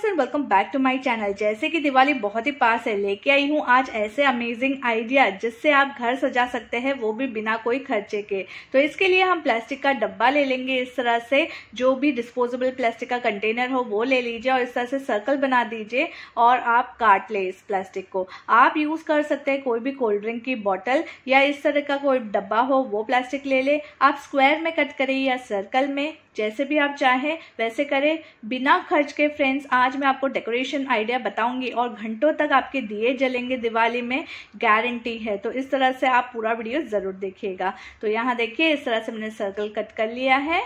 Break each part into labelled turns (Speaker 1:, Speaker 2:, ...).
Speaker 1: friends and welcome back to my channel जैसे कि दिवाली बहुत ही पास है लेके आई हूँ आज ऐसे अमेजिंग आइडिया जिससे आप घर सजा सकते हैं वो भी बिना कोई खर्चे के तो इसके लिए हम प्लास्टिक का डब्बा ले लेंगे इस तरह से जो भी डिस्पोजेबल प्लास्टिक का कंटेनर हो वो ले लीजिए और इस तरह से सर्कल बना दीजिए और आप काट ले इस प्लास्टिक को आप यूज कर सकते हैं कोई भी कोल्ड ड्रिंक की बॉटल या इस तरह का कोई डब्बा हो वो प्लास्टिक ले ले आप स्क्वायर में कट करें या सर्कल में जैसे भी आप चाहें वैसे करें बिना खर्च के फ्रेंड्स आज मैं आपको डेकोरेशन आइडिया बताऊंगी और घंटों तक आपके दिए जलेंगे दिवाली में गारंटी है तो इस तरह से आप पूरा वीडियो ज़रूर देखिएगा तो यहाँ देखिए इस तरह से मैंने सर्कल कट कर लिया है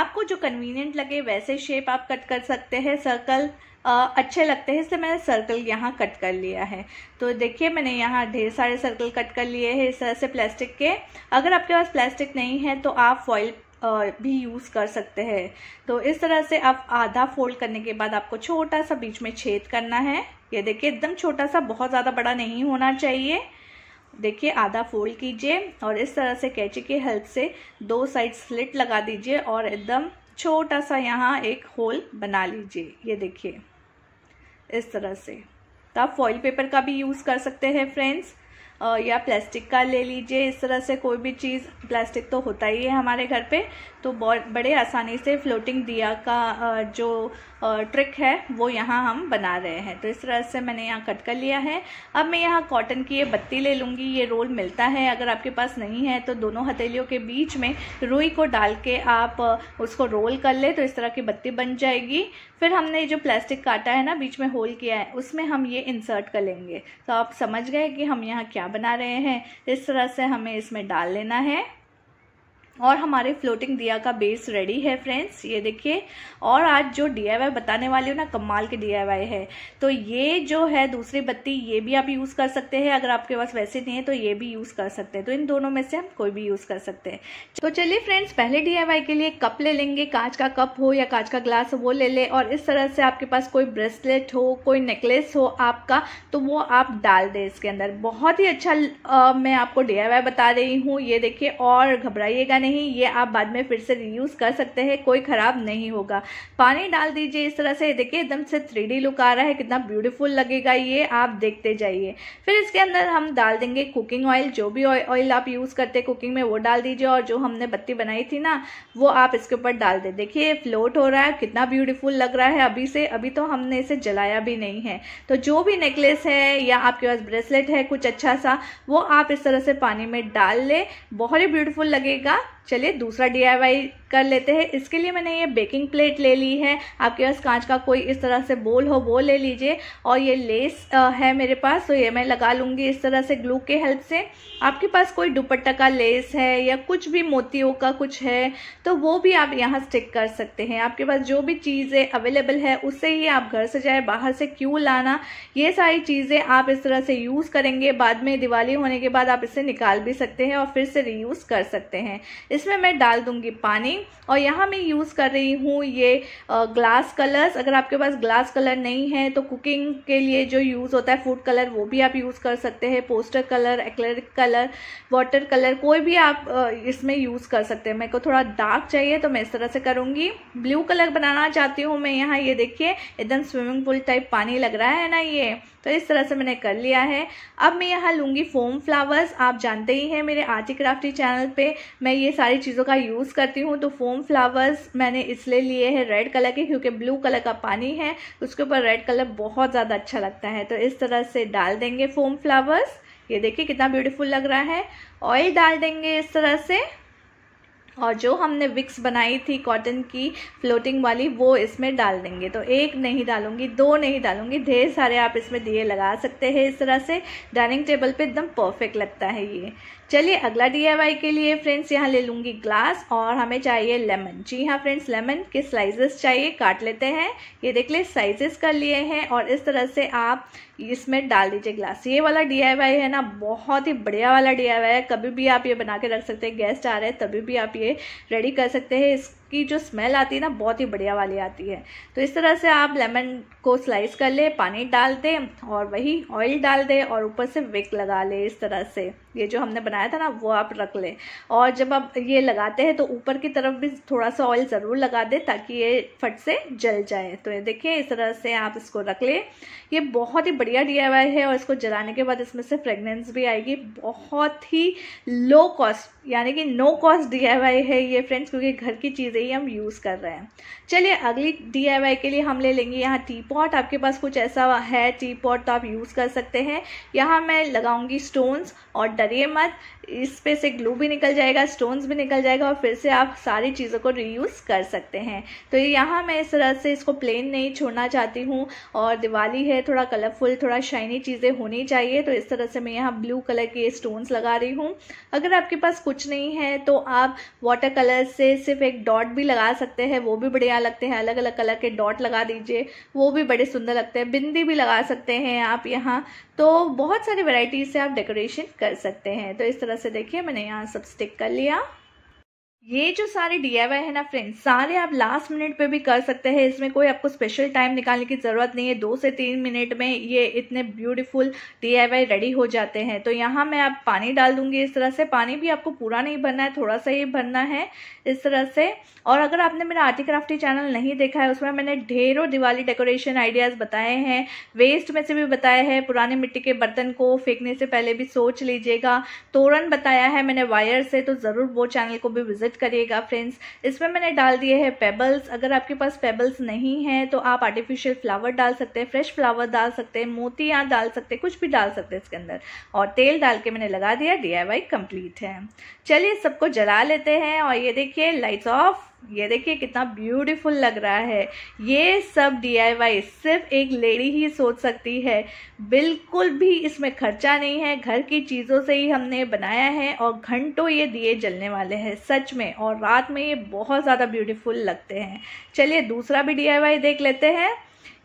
Speaker 1: आपको जो कन्वीनियंट लगे वैसे शेप आप कट कर सकते हैं सर्कल आ, अच्छे लगते हैं इसलिए मैंने सर्कल यहाँ कट कर लिया है तो देखिए मैंने यहाँ ढेर सारे सर्कल कट कर लिए हैं इस तरह से प्लास्टिक के अगर आपके पास प्लास्टिक नहीं है तो आप फॉइल भी यूज़ कर सकते हैं तो इस तरह से आप आधा फोल्ड करने के बाद आपको छोटा सा बीच में छेद करना है ये देखिए एकदम छोटा सा बहुत ज़्यादा बड़ा नहीं होना चाहिए देखिए आधा फोल्ड कीजिए और इस तरह से कैची के हेल्प से दो साइड स्लिट लगा दीजिए और एकदम छोटा सा यहाँ एक होल बना लीजिए ये देखिए इस तरह से तो आप फॉइल पेपर का भी यूज़ कर सकते हैं फ्रेंड्स या प्लास्टिक का ले लीजिए इस तरह से कोई भी चीज़ प्लास्टिक तो होता ही है हमारे घर पे तो बड़े आसानी से फ्लोटिंग दिया का जो ट्रिक है वो यहाँ हम बना रहे हैं तो इस तरह से मैंने यहाँ कट कर लिया है अब मैं यहाँ कॉटन की ये बत्ती ले लूँगी ये रोल मिलता है अगर आपके पास नहीं है तो दोनों हथेलियों के बीच में रुई को डाल के आप उसको रोल कर ले तो इस तरह की बत्ती बन जाएगी फिर हमने जो प्लास्टिक काटा है ना बीच में होल किया है उसमें हम ये इंसर्ट कर लेंगे तो आप समझ गए कि हम यहाँ क्या बना रहे हैं इस तरह से हमें इसमें डाल लेना है और हमारे फ्लोटिंग दिया का बेस रेडी है फ्रेंड्स ये देखिए और आज जो डी बताने वाली हो ना कमाल के डी है तो ये जो है दूसरी बत्ती ये भी आप यूज़ कर सकते हैं अगर आपके पास वैसे नहीं है तो ये भी यूज़ कर सकते हैं तो इन दोनों में से हम कोई भी यूज़ कर सकते हैं तो चलिए फ्रेंड्स पहले डी के लिए कप ले लेंगे कांच का कप हो या कांच का ग्लास वो ले ले और इस तरह से आपके पास कोई ब्रेसलेट हो कोई नेकलेस हो आपका तो वो आप डाल दें इसके अंदर बहुत ही अच्छा आ, मैं आपको डी बता रही हूँ ये देखिए और घबराइएगा नहीं नहीं ये आप बाद में फिर से रीयूज़ कर सकते हैं कोई ख़राब नहीं होगा पानी डाल दीजिए इस तरह से देखिए एकदम से थ्री लुक आ रहा है कितना ब्यूटीफुल लगेगा ये आप देखते जाइए फिर इसके अंदर हम डाल देंगे कुकिंग ऑयल जो भी ऑयल आप यूज़ करते कुकिंग में वो डाल दीजिए और जो हमने बत्ती बनाई थी ना वो आप इसके ऊपर डाल दे देखिए फ्लोट हो रहा है कितना ब्यूटीफुल लग रहा है अभी से अभी तो हमने इसे जलाया भी नहीं है तो जो भी नेकलेस है या आपके पास ब्रेसलेट है कुछ अच्छा सा वो आप इस तरह से पानी में डाल ले बहुत ही ब्यूटीफुल लगेगा चलिए दूसरा डी कर लेते हैं इसके लिए मैंने ये बेकिंग प्लेट ले ली है आपके पास कांच का कोई इस तरह से बोल हो वो ले लीजिए और ये लेस है मेरे पास तो ये मैं लगा लूँगी इस तरह से ग्लू के हेल्प से आपके पास कोई दुपट्टा का लेस है या कुछ भी मोतियों का कुछ है तो वो भी आप यहाँ स्टिक कर सकते हैं आपके पास जो भी चीज़ें अवेलेबल है उससे ही आप घर से जाए बाहर से क्यों लाना ये सारी चीज़ें आप इस तरह से यूज़ करेंगे बाद में दिवाली होने के बाद आप इसे निकाल भी सकते हैं और फिर से रीयूज़ कर सकते हैं इसमें मैं डाल दूंगी पानी और यहाँ मैं यूज़ कर रही हूँ ये ग्लास कलर्स अगर आपके पास ग्लास कलर नहीं है तो कुकिंग के लिए जो यूज़ होता है फूड कलर वो भी आप यूज़ कर सकते हैं poster colour acrylic colour water colour कोई भी आप इसमें यूज़ कर सकते हैं मेरे को थोड़ा डार्क चाहिए तो मैं इस तरह से करूँगी ब्लू कलर बनाना चाहती हूँ मैं यहाँ ये देखिए एकदम स्विमिंग पूल टाइप पानी लग रहा है ना ये तो इस तरह से मैंने कर लिया है अब मैं यहाँ लूँगी फोम फ्लावर्स आप जानते ही हैं मेरे आर्टी क्राफ्टी चैनल पर मैं ये सारे सारी चीज़ों का यूज़ करती हूँ तो फोम फ्लावर्स मैंने इसलिए लिए हैं रेड कलर के क्योंकि ब्लू कलर का पानी है उसके ऊपर रेड कलर बहुत ज़्यादा अच्छा लगता है तो इस तरह से डाल देंगे फोम फ्लावर्स ये देखिए कितना ब्यूटीफुल लग रहा है ऑयल डाल देंगे इस तरह से और जो हमने विक्स बनाई थी कॉटन की फ्लोटिंग वाली वो इसमें डाल देंगे तो एक नहीं डालूंगी दो नहीं डालूंगी ढेर सारे आप इसमें दिए लगा सकते हैं इस तरह से डाइनिंग टेबल पे एकदम परफेक्ट लगता है ये चलिए अगला डी के लिए फ्रेंड्स यहाँ ले लूँगी ग्लास और हमें चाहिए लेमन जी हाँ फ्रेंड्स लेमन के स्लाइसेस चाहिए काट लेते हैं ये देख ले साइजेस कर लिए हैं और इस तरह से आप इसमें डाल दीजिए ग्लास ये वाला डी है ना बहुत ही बढ़िया वाला डीआईवाई है कभी भी आप ये बना के रख सकते हैं गेस्ट आ रहे हैं तभी भी आप ये रेडी कर सकते हैं इस की जो स्मेल आती है ना बहुत ही बढ़िया वाली आती है तो इस तरह से आप लेमन को स्लाइस कर ले पानी डाल दें और वही ऑयल डाल दें और ऊपर से विक लगा ले इस तरह से ये जो हमने बनाया था ना वो आप रख लें और जब आप ये लगाते हैं तो ऊपर की तरफ भी थोड़ा सा ऑयल ज़रूर लगा दें ताकि ये फट से जल जाए तो ये देखिए इस तरह से आप इसको रख लें ये बहुत ही बढ़िया डी है और इसको जलाने के बाद इसमें से फ्रेगनेंस भी आएगी बहुत ही लो कॉस्ट यानी कि नो कॉस्ट डी है ये फ्रेंड्स क्योंकि घर की चीज़ें चीज़ें ही हम यूज़ कर रहे हैं चलिए अगली डी के लिए हम ले लेंगे यहाँ टी पॉट आपके पास कुछ ऐसा है टी पॉट तो आप यूज़ कर सकते हैं यहाँ मैं लगाऊंगी स्टोन्स और डरिए मत इस पे से ग्लू भी निकल जाएगा स्टोन्स भी निकल जाएगा और फिर से आप सारी चीज़ों को रीयूज़ कर सकते हैं तो यहाँ मैं इस तरह से इसको प्लेन नहीं छोड़ना चाहती हूँ और दिवाली है थोड़ा कलरफुल थोड़ा शाइनी चीज़ें होनी चाहिए तो इस तरह से मैं यहाँ ब्लू कलर के स्टोन्स लगा रही हूँ अगर आपके पास कुछ नहीं है तो आप वाटर कलर से सिर्फ एक डॉट डॉट भी लगा सकते हैं वो भी बढ़िया लगते हैं अलग अलग कलर के डॉट लगा दीजिए वो भी बड़े सुंदर लगते हैं बिंदी भी लगा सकते हैं आप यहाँ तो बहुत सारी वेराइटीज़ से आप डेकोरेशन कर सकते हैं तो इस तरह से देखिए मैंने यहाँ सब स्टिक कर लिया ये जो सारे डीआईवाई है ना फ्रेंड्स सारे आप लास्ट मिनट पे भी कर सकते हैं इसमें कोई आपको स्पेशल टाइम निकालने की ज़रूरत नहीं है दो से तीन मिनट में ये इतने ब्यूटीफुल डीआईवाई रेडी हो जाते हैं तो यहाँ मैं आप पानी डाल दूंगी इस तरह से पानी भी आपको पूरा नहीं भरना है थोड़ा सा ही भरना है इस तरह से और अगर आपने मेरा आर्टी क्राफ्टी चैनल नहीं देखा है उसमें मैंने ढेरों दिवाली डेकोरेशन आइडियाज़ बताए हैं वेस्ट में से भी बताया है पुराने मिट्टी के बर्तन को फेंकने से पहले भी सोच लीजिएगा तोरण बताया है मैंने वायर से तो ज़रूर वो चैनल को भी विजिट करिएगा फ्रेंड्स इसमें मैंने डाल दिए हैं पेबल्स अगर आपके पास पेबल्स नहीं है तो आप आर्टिफिशियल फ्लावर डाल सकते हैं फ्रेश फ्लावर डाल सकते हैं मोतियाँ डाल सकते हैं कुछ भी डाल सकते हैं इसके अंदर और तेल डाल के मैंने लगा दिया डी कंप्लीट है चलिए सबको जला लेते हैं और ये देखिए लाइट्स ऑफ ये देखिए कितना ब्यूटीफुल लग रहा है ये सब डीआईवाई सिर्फ एक लेडी ही सोच सकती है बिल्कुल भी इसमें खर्चा नहीं है घर की चीज़ों से ही हमने बनाया है और घंटों ये दिए जलने वाले हैं सच में और रात में ये बहुत ज़्यादा ब्यूटीफुल लगते हैं चलिए दूसरा भी डीआईवाई देख लेते हैं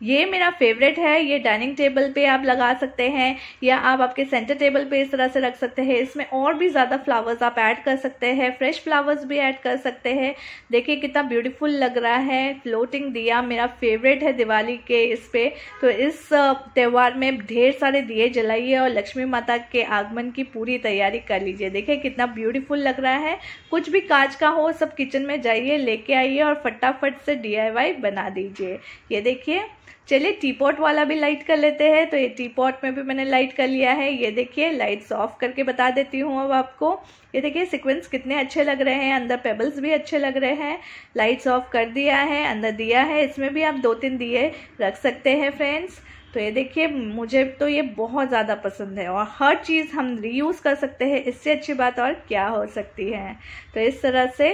Speaker 1: ये मेरा फेवरेट है ये डाइनिंग टेबल पे आप लगा सकते हैं या आप आपके सेंटर टेबल पे इस तरह से रख सकते हैं इसमें और भी ज़्यादा फ्लावर्स आप ऐड कर सकते हैं फ्रेश फ्लावर्स भी ऐड कर सकते हैं देखिए कितना ब्यूटीफुल लग रहा है फ्लोटिंग दिया मेरा फेवरेट है दिवाली के इस पे तो इस त्यौहार में ढेर सारे दिए जलाइए और लक्ष्मी माता के आगमन की पूरी तैयारी कर लीजिए देखिए कितना ब्यूटीफुल लग रहा है कुछ भी कांच का हो सब किचन में जाइए लेके आइए और फटाफट से डी बना दीजिए ये देखिए चलिए टीपॉट वाला भी लाइट कर लेते हैं तो ये टीपॉट में भी मैंने लाइट कर लिया है ये देखिए लाइट्स ऑफ करके बता देती हूँ अब आपको ये देखिए सीक्वेंस कितने अच्छे लग रहे हैं अंदर पेबल्स भी अच्छे लग रहे हैं लाइट्स ऑफ कर दिया है अंदर दिया है इसमें भी आप दो तीन दिए रख सकते हैं फ्रेंड्स तो ये देखिए मुझे तो ये बहुत ज़्यादा पसंद है और हर चीज़ हम रीयूज़ कर सकते हैं इससे अच्छी बात और क्या हो सकती है तो इस तरह से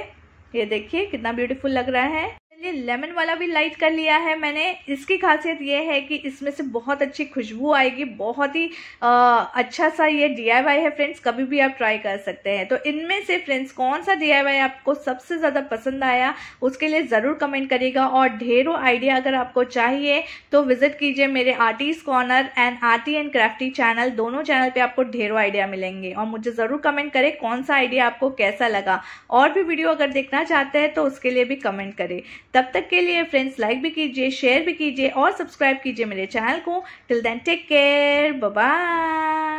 Speaker 1: ये देखिए कितना ब्यूटीफुल लग रहा है लेमन वाला भी लाइट कर लिया है मैंने इसकी खासियत ये है कि इसमें से बहुत अच्छी खुशबू आएगी बहुत ही आ, अच्छा सा ये डीआईवाई है फ्रेंड्स कभी भी आप ट्राई कर सकते हैं तो इनमें से फ्रेंड्स कौन सा डीआईवाई आपको सबसे ज़्यादा पसंद आया उसके लिए ज़रूर कमेंट करिएगा और ढेरों आइडिया अगर आपको चाहिए तो विजिट कीजिए मेरे artist corner and arty and crafty channel दोनों चैनल पर आपको ढेरों आइडिया मिलेंगे और मुझे ज़रूर कमेंट करें कौन सा आइडिया आपको कैसा लगा और भी वीडियो अगर देखना चाहते हैं तो उसके लिए भी कमेंट करें तब तक के लिए फ्रेंड्स लाइक भी कीजिए शेयर भी कीजिए और सब्सक्राइब कीजिए मेरे चैनल को till then take care bye